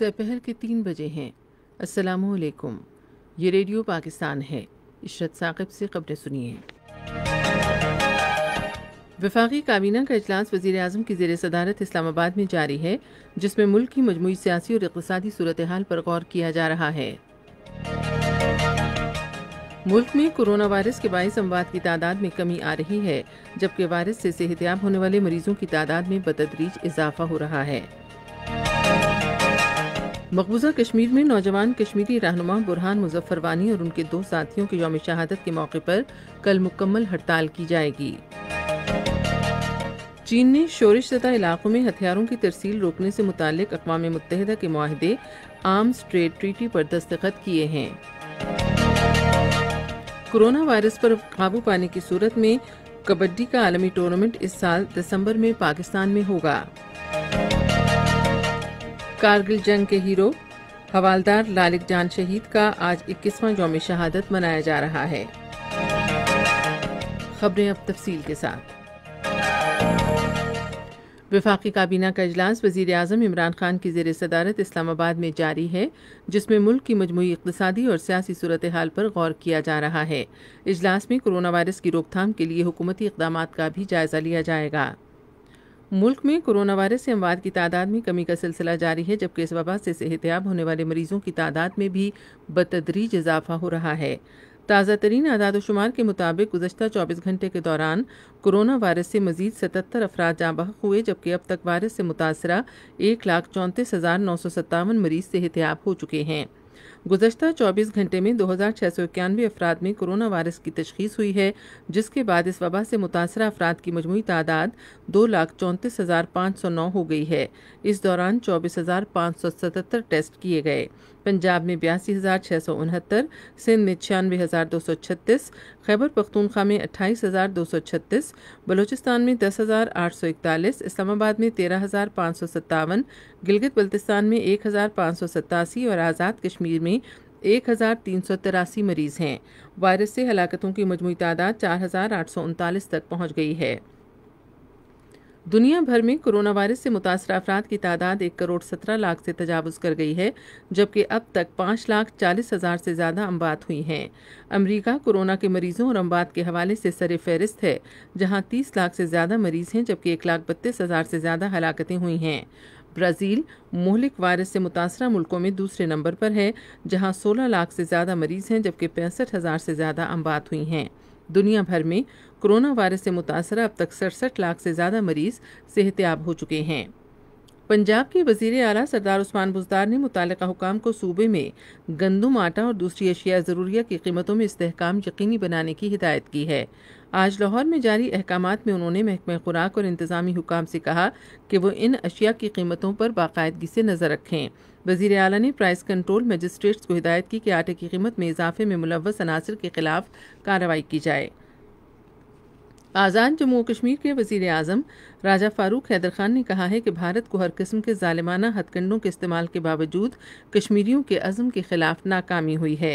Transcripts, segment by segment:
सपहर के तीन बजे हैं असलकुम ये रेडियो पाकिस्तान है इशरत साकिब से खबरें सुनिए वफाकी काबीना का अजलास वजीर अजम की जेर सदारत इस्लामाबाद में जारी है जिसमें मुल्क की मजमू सियासी और इकतदी सूरत हाल पर गौर किया जा रहा है मुल्क में कोरोना वायरस के बायस अमवात की तादाद में कमी आ रही है जबकि वायरस से सेहतियाब होने वाले मरीजों की तादाद में बतदरीज इजाफा हो रहा है मकबूजा कश्मीर में नौजवान कश्मीरी रहनुमा बुरहान मुजफ्फर वानी और उनके दो साथियों के योम शहादत के मौके पर कल मुकम्मल हड़ताल की जाएगी चीन ने शोरिश सतह इलाकों में हथियारों की तरसील रोकने से मुतक अकवा मुतहदा के माहदे आर्म्स ट्रेड ट्रीटी पर दस्तखत किए हैं कोरोना वायरस पर काबू पाने की सूरत में कबड्डी का आलमी टूर्नामेंट इस साल दिसंबर में पाकिस्तान में होगा कारगिल जंग के हीरो हवालदार लालिक जान शहीद का आज 21वां योम शहादत मनाया जा रहा है खबरें अब तफसील के साथ वफाकी काबीना का अजलास वजीर अजम इमरान खान की जेर सदारत इस्लामाबाद में जारी है जिसमें मुल्क की मजमू इकतदी और सियासी सूरत हाल पर गौर किया जा रहा है इजलास में कोरोना वायरस की रोकथाम के लिए हुकूमती इकदाम का भी जायजा लिया जाएगा मुल्क में कोरोना वायरस से अमवाद की तादाद में कमी का सिलसिला जारी है जबकि इस वबा से सेहतियाब होने वाले मरीजों की तादाद में भी बतदरीज इजाफा हो रहा है ताज़ा तरीन आदाद शुमार के मुताबिक गुजशत 24 घंटे के दौरान कोरोना वायरस से मजीद सतहत्तर अफराद बहक हुए जबकि अब तक वायरस से मुतासरा एक लाख चौंतीस हज़ार नौ सौ सत्तावन मरीज सेहतियाब हो चुके हैं गुजशत 24 घंटे में दो हज़ार छः सौ इक्यानवे अफराद में कोरोना वायरस की तशखीस हुई है जिसके बाद इस वबा से मुतासर अफराद की मजमू तादाद दो लाख चौंतीस हज़ार पाँच सौ नौ हो गई है इस दौरान चौबीस हज़ार पाँच सौ सतहत्तर टेस्ट किए गए पंजाब में बयासी हज़ार छः सौ उनहत्तर सिंध में छियानवे हज़ार दो सौ छत्तीस खैबर पख्तूनखा में अट्ठाईस हज़ार दो सौ छत्तीस बलूचिस्तान में दस हज़ार आठ सौ इकतालीस इस्लामाबाद में तेरह हज़ार पाँच सौ सत्तावन गिलगित बल्तिस्तान में एक हज़ार पाँच सौ सतासी और आज़ाद कश्मीर में में एक हज़ार तीन सौ मरीज हैं वायरस से हलाकतों की मजमू तादाद चार तक पहुँच गई है दुनिया भर में कोरोना वायरस से मुतासर अफराद की तादाद एक करोड़ सत्रह लाख से तजावज़ कर गई है जबकि अब तक पाँच लाख चालीस हज़ार से ज़्यादा अमवात हुई हैं अमरीका कोरोना के मरीजों और अमवात के हवाले से सर फहरिस्त है जहाँ तीस लाख से ज़्यादा मरीज़ हैं जबकि एक लाख बत्तीस हज़ार से ज़्यादा हलाकतें हुई हैं ब्राज़ील मोहलिक वायरस से मुतासर मुल्कों में दूसरे नंबर पर है जहां 16 लाख से ज़्यादा मरीज़ हैं जबकि पैंसठ हज़ार से ज़्यादा अम्बात हुई हैं दुनिया भर में कोरोना वायरस से मुतासर अब तक सड़सठ लाख से ज़्यादा मरीज़ सेहतियाब हो चुके हैं पंजाब के वजीर अला सरदार उस्मान बुजदार ने मुतल हुकाम को सूबे में गंदम आटा और दूसरी अशिया ज़रूरिया की कीमतों में इसकाम यकीनी बनाने की हिदायत की है आज लाहौर में जारी अहकाम में उन्होंने महकमे खुराक और इंतजामी हुकाम से कहा कि वो इन अशिया की कीमतों पर बाकायदगी से नज़र रखें वजीर अला ने प्राइस कंट्रोल मजिस्ट्रेट्स को हिदायत की कि आटे की कीमत में इजाफे में मुलवस अनासर के खिलाफ कार्रवाई की जाए आज़ाद जम्मू कश्मीर के वजीर अजम राजा फ़ारूक हैदर ख़ान ने कहा है कि भारत को हर किस्म के ालिमाना हथकंडों के इस्तेमाल के बावजूद कश्मीरियों के अज़म के ख़िलाफ़ नाकामी हुई है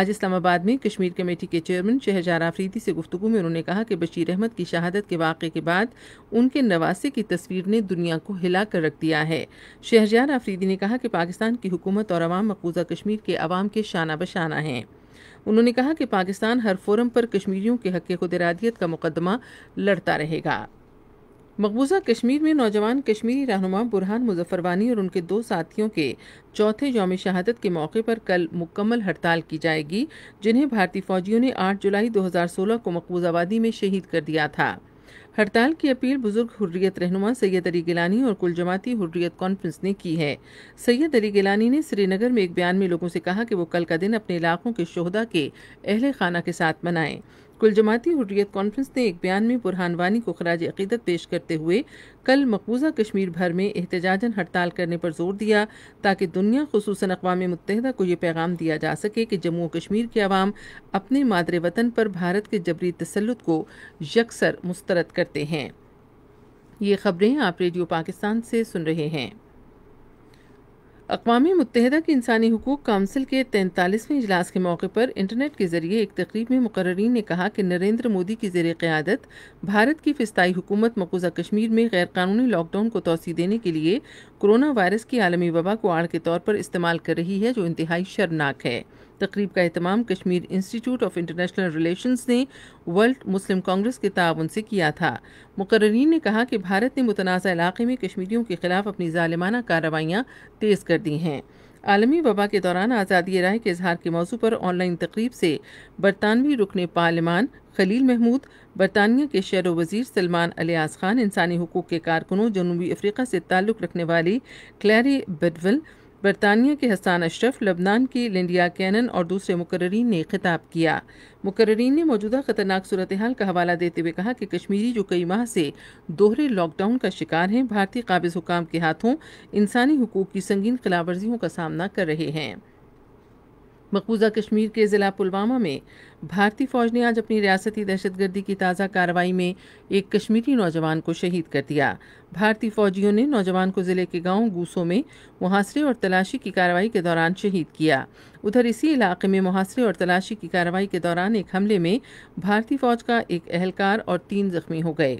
आज इस्लामाबाद में कश्मीर कमेटी के चेयरमैन शहजार आफरीदी से गुफ्तू में उन्होंने कहा कि बशीर अहमद की शहादत के वाक़े के बाद उनके नवासे की तस्वीर ने दुनिया को हिला कर रख दिया है शहजार आफरीदी ने कहा कि पाकिस्तान की हुकूमत और अवाम मकबूजा कश्मीर के अवाम के शाना बशाना हैं उन्होंने कहा कि पाकिस्तान हर फोरम पर कश्मीरियों के हक खुदरादियत का मुकदमा लड़ता रहेगा मकबूजा कश्मीर में नौजवान कश्मीरी रहनुमा बुरहान मुजफ्फरवानी और उनके दो साथियों के चौथे योम शहादत के मौके पर कल मुकम्मल हड़ताल की जाएगी जिन्हें भारतीय फौजियों ने 8 जुलाई 2016 को मकबूजावादी में शहीद कर दिया था हड़ताल की अपील बुजुर्ग हुर्रियत रहनुमा सैयद अली गिलानी और कुल जमाती हुर्रियत कॉन्फ्रेंस ने की है सैयद अली गिलानी ने श्रीनगर में एक बयान में लोगों से कहा कि वो कल का दिन अपने इलाकों के शोहदा के अहल खाना के साथ मनाएं कुल जमाती हुर्रियत कॉन्फ्रेंस ने एक बयान में बुरहान वानी को खराज अकीदत पेश करते हुए कल मकबूजा कश्मीर भर में एहतजाजन हड़ताल करने पर जोर दिया ताकि दुनिया खसूस अकवा मुतहदा को यह पैगाम दिया जा सके कि जम्मू कश्मीर के आवाम अपने मादरे वतन पर भारत के जबरी तसलुत को यकसर मुस्तरद करते हैं ये खबरें आप रेडियो पाकिस्तान से सुन रहे हैं अकवा मुतहदा की इंसानी हकूक़ काउंसिल के तैंतालीसवें इजलास के मौके पर इंटरनेट के ज़रिए एक तकरीब में मुकर्रीन ने कहा कि नरेंद्र मोदी की जेर क़्यादत भारत की फ़िस्ताई हुकूमत मकूज़ा कश्मीर में गैरकानूनी लॉकडाउन को तोसी देने के लिए कोरोना वायरस की आलमी वबा को आड़ के तौर पर इस्तेमाल कर रही है जो इंतहाई शर्मनाक है तकरीब का अहतमाम Kashmir institute of international relations ने वर्ल्ड मुस्लिम कांग्रेस के ताउन से किया था मुकर्रीन ने कहा कि भारत ने मुतनाज़ इलाके में कश्मीरियों के खिलाफ अपनी ालिमाना कार्रवाइयाँ तेज़ कर दी हैं आलमी वबा के दौरान आज़ादी राय के इजहार के मौजू पर ऑनलाइन तकरीब से बरतानवी रुकन पार्लिमान खलील महमूद बरतानिया के शहर वजीर सलमान अलियास खान इंसानी हकूक़ के कारकुनों जनूबी अफ्रीका से ताल्लुक़ रखने वाली क्लैरी बेडवल बरतानिया के हसान अशरफ लबनान की लिंडिया कैनन और दूसरे मुकर्रीन ने खिताब किया मुकर्रीन ने मौजूदा खतरनाक सूरत हाल का हवाला देते हुए कहा कि कश्मीरी जो कई माह से दोहरे लॉकडाउन का शिकार हैं भारतीय काबिज हुकाम के हाथों इंसानी हकूक की संगीन खिलाफवर्जियों का सामना कर रहे हैं मकबूजा कश्मीर के ज़िला पुलवामा में भारतीय फ़ौज ने आज अपनी रियासती दहशतगर्दी की ताज़ा कार्रवाई में एक कश्मीरी नौजवान को शहीद कर दिया भारतीय फ़ौजियों ने नौजवान को ज़िले के गांव गूसों में मुहासरे और तलाशी की कार्रवाई के दौरान शहीद किया उधर इसी इलाके में मुहासरे और तलाशी की कार्रवाई के दौरान एक हमले में भारतीय फ़ौज का एक अहलकार और तीन जख्मी हो गए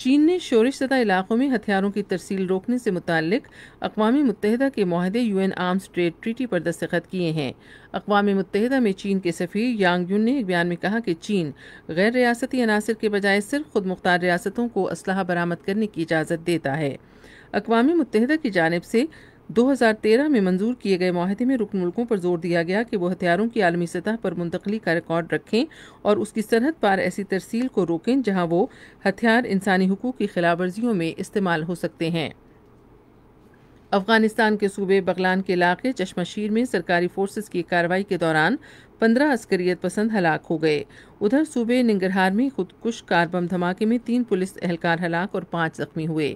चीन ने शोरिश तथा इलाकों में हथियारों की तरसील रोकने से मुतल अकवा मुतहदा के माहदे U N arms trade treaty पर दस्तखत किए हैं अकवा मुतहदा में चीन के सफ़ीर यांग यून ने एक बयान में कहा कि चीन गैर रियासती अनासर के बजाय सिर्फ खुद मुख्तार रियासतों को असलाह बरामद करने की इजाज़त देता है अकवा मुतहदा की जानब से 2013 में मंजूर किए गए माहदे में रुकन मुल्कों पर जोर दिया गया कि वो हथियारों की आलमी सतह पर मुंतकली का रिकॉर्ड रखें और उसकी सरहद पार ऐसी तरसील को रोकें जहां वो हथियार इंसानी हकूक़ की खिलाफ वर्जियों में इस्तेमाल हो सकते हैं अफगानिस्तान के सूबे बगलान के इलाके चश्मशीर में सरकारी फोर्सेस की कार्रवाई के दौरान पंद्रह अस्करियत पसंद हलाक हो गए उधर सूबे निंगरहार में खुदकुश कार बम धमाके में तीन पुलिस एहलकार हलाक और पाँच जख्मी हुए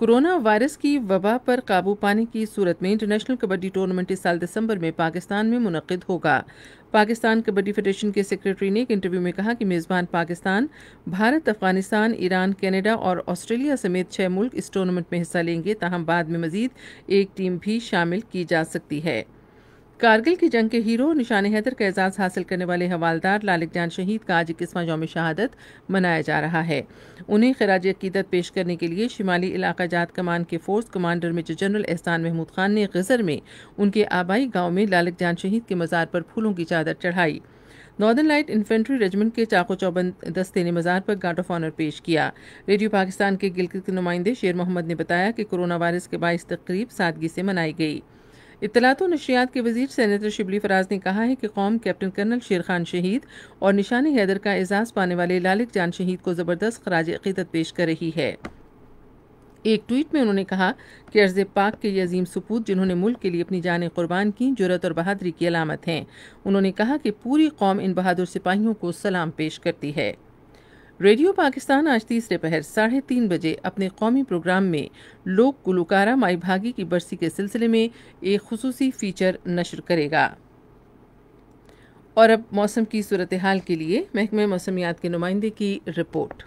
कोरोना वायरस की वबा पर काबू पाने की सूरत में इंटरनेशनल कबड्डी टूर्नामेंट इस साल दिसंबर में पाकिस्तान में मुनद होगा पाकिस्तान कबड्डी फेडरेशन के सेक्रेटरी ने एक इंटरव्यू में कहा कि मेज़बान पाकिस्तान भारत अफगानिस्तान ईरान कनाडा और ऑस्ट्रेलिया समेत छह मुल्क इस टूर्नामेंट में हिस्सा लेंगे ताहम बाद में मजीद एक टीम भी शामिल की जा सकती है कारगिल की जंग के हीरो निशान हैदर का एजाज़ हासिल करने वाले हवालदार लालिक जान शहीद का आज इक्कीसवां योम शहादत मनाया जा रहा है उन्हें खराज अकीदत पेश करने के लिए शिमाली इलाका जात कमान के फोर्स कमांडर मेजर जनरल एहसान महमूद खान ने गजर में उनके आबाई गाँव में लालिक जान शहीद के मज़ार पर फूलों की चादर चढ़ाई नॉर्दर्न लाइट इन्फेंट्री रेजिमेंट के चाको चौबंद दस्ते ने मज़ार पर गार्ड ऑफ ऑनर पेश किया रेडियो पाकिस्तान के गिलगित के नुमाइंदे शेर मोहम्मद ने बताया कि कोरोना वायरस के बायस तकरीब सादगी से मनाई गई इतलात नशियात के वजीर सैनिटर शिबली फराज ने कहा है कि कौम कैप्टन कर्नल शेर खान शहीद और निशान हैदर का एजाज़ पाने वाले लालिक जान शहीद को ज़बरदस्त खराज अकीदत पेश कर रही है एक ट्वीट में उन्होंने कहा कि अर्ज पाक के ये अजीम सपूत जिन्होंने मुल्क के लिए अपनी जान कुर्बान की जरूरत और बहादरी की अलामत हैं उन्होंने कहा कि पूरी कौम इन बहादुर सिपाहियों को सलाम पेश करती है रेडियो पाकिस्तान आज तीसरे पहर साढ़े तीन बजे अपने कौमी प्रोग्राम में लोक गुलकारा माई भागी की बरसी के सिलसिले में एक खसूस फीचर नशर करेगा और अब मौसम की सूरत हाल के लिए महकमे मौसमियात के नुमाइंदे की रिपोर्ट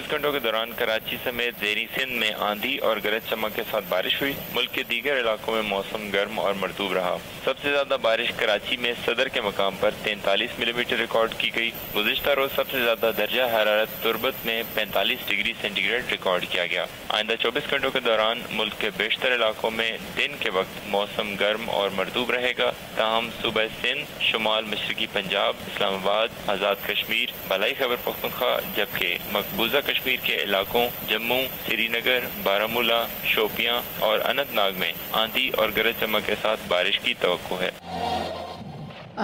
24 घंटों के दौरान कराची समेत जेरी सिंध में आंधी और गरज चमक के साथ बारिश हुई मुल्क के दीगर इलाकों में मौसम गर्म और मरतूब रहा सबसे ज्यादा बारिश कराची में सदर के मकाम पर 43 मिलीमीटर रिकॉर्ड की गई गुजशत रोज सबसे ज्यादा दर्जा हरारत तुर्बत में 45 डिग्री सेंटीग्रेड रिकॉर्ड किया गया आइंदा चौबीस घंटों के दौरान मुल्क के बेशतर इलाकों में दिन के वक्त मौसम गर्म और मरतूब रहेगा तहम सुबह सिंध शुमाल मशरकी पंजाब इस्लामाबाद आज़ाद कश्मीर भलाई खबर पखनखा जबकि मकबूजा कश्मीर के इलाकों जम्मू श्रीनगर बारामूला शोपिया और अनंतनाग में आंधी और गरज चमक के साथ बारिश की तो है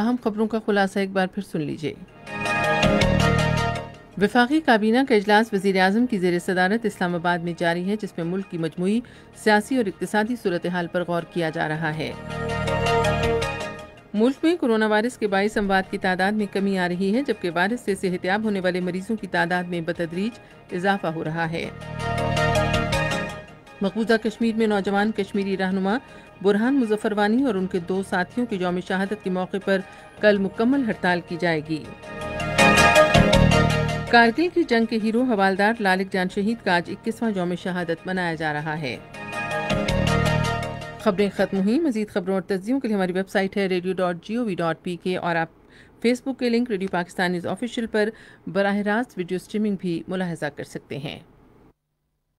अहम खबरों का खुलासा एक बार फिर सुन लीजिए विफाखी काबीना का अजलास वजी अजम की जेर सदारत इस्लामाबाद में जारी है जिसमें मुल्क की मजमू सियासी और इकतदी सूरत हाल पर गौर किया जा रहा है मुल्क में कोरोना वायरस के बाईस संवाद की तादाद में कमी आ रही है जबकि वायरस से सेहतियाब होने वाले मरीजों की तादाद में बतदरीज इजाफा हो रहा है मकबूजा कश्मीर में नौजवान कश्मीरी रहनुमा बुरहान मुजफ्फर वानी और उनके दो साथियों की यौम शहादत के मौके पर कल मुकम्मल हड़ताल की जाएगी कारगिल की जंग के हीरो हवालदार लालिक जान शहीद का आज इक्कीसवां यौम शहादत मनाया जा रहा है खबरें ख़त्म हुई मजीद खबरों और तजियों के लिए हमारी वेबसाइट है radio dot G O V dot P K और आप फेसबुक के link radio Pakistan news official पर बरह रास्त वीडियो स्ट्रीमिंग भी मुलाहजा कर सकते हैं